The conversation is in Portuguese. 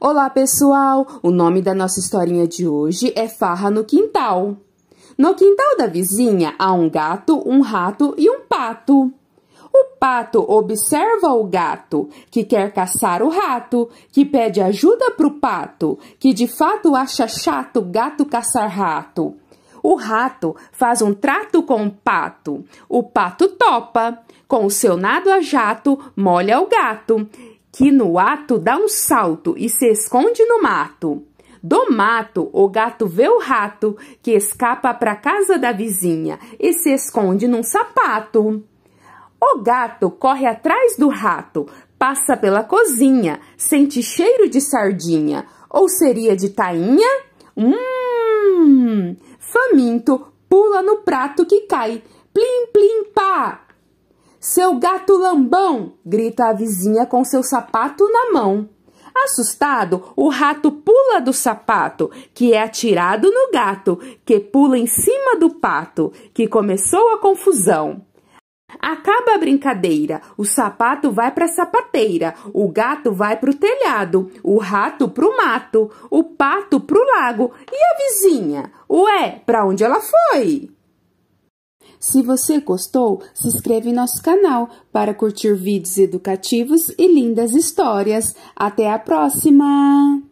Olá, pessoal! O nome da nossa historinha de hoje é Farra no Quintal. No quintal da vizinha há um gato, um rato e um pato. O pato observa o gato, que quer caçar o rato, que pede ajuda para o pato, que de fato acha chato gato caçar rato. O rato faz um trato com o pato. O pato topa. Com o seu nado a jato, molha o gato que no ato dá um salto e se esconde no mato. Do mato, o gato vê o rato que escapa para casa da vizinha e se esconde num sapato. O gato corre atrás do rato, passa pela cozinha, sente cheiro de sardinha, ou seria de tainha? Hum! Faminto, pula no prato que cai. Plim, plim, pá! Seu gato lambão! grita a vizinha com seu sapato na mão. Assustado, o rato pula do sapato, que é atirado no gato, que pula em cima do pato, que começou a confusão. Acaba a brincadeira, o sapato vai para a sapateira, o gato vai para o telhado, o rato para o mato, o pato para o lago e a vizinha, ué, para onde ela foi? Se você gostou, se inscreve em nosso canal para curtir vídeos educativos e lindas histórias. Até a próxima!